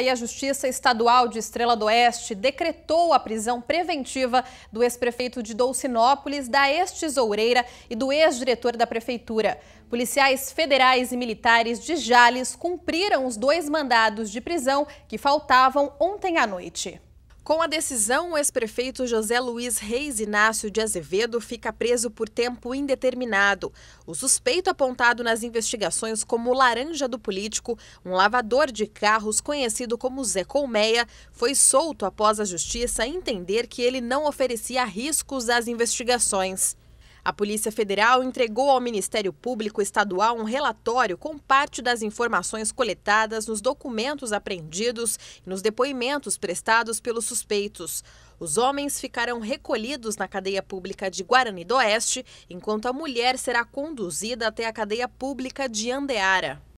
e a Justiça Estadual de Estrela do Oeste decretou a prisão preventiva do ex-prefeito de Dolcinópolis, da ex-tesoureira e do ex-diretor da prefeitura. Policiais federais e militares de Jales cumpriram os dois mandados de prisão que faltavam ontem à noite. Com a decisão, o ex-prefeito José Luiz Reis Inácio de Azevedo fica preso por tempo indeterminado. O suspeito apontado nas investigações como laranja do político, um lavador de carros conhecido como Zé Colmeia, foi solto após a justiça entender que ele não oferecia riscos às investigações. A Polícia Federal entregou ao Ministério Público Estadual um relatório com parte das informações coletadas nos documentos apreendidos e nos depoimentos prestados pelos suspeitos. Os homens ficarão recolhidos na cadeia pública de Guarani do Oeste, enquanto a mulher será conduzida até a cadeia pública de Andeara.